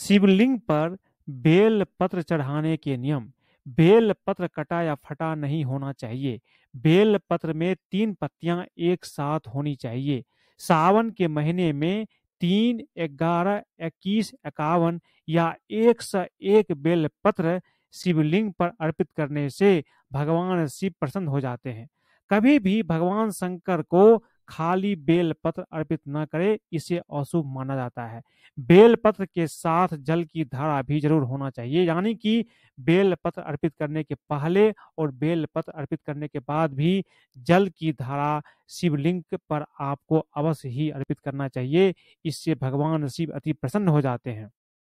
शिवलिंग पर बेल पत्र चढ़ाने के नियम बेल पत्र कटा या फटा नहीं होना चाहिए बेल पत्र में तीन पत्तियां एक साथ होनी चाहिए सावन के महीने में तीन ग्यारह इक्कीस इक्यावन या एक सौ एक बेल पत्र शिवलिंग पर अर्पित करने से भगवान शिव प्रसन्न हो जाते हैं कभी भी भगवान शंकर को खाली बेल पत्र अर्पित न करे इसे अशुभ माना जाता है बेल पत्र के साथ जल की धारा भी जरूर होना चाहिए यानी कि बेल पत्र अर्पित करने के पहले और बेल पत्र अर्पित करने के बाद भी जल की धारा शिवलिंग पर आपको अवश्य ही अर्पित करना चाहिए इससे भगवान शिव अति प्रसन्न हो जाते हैं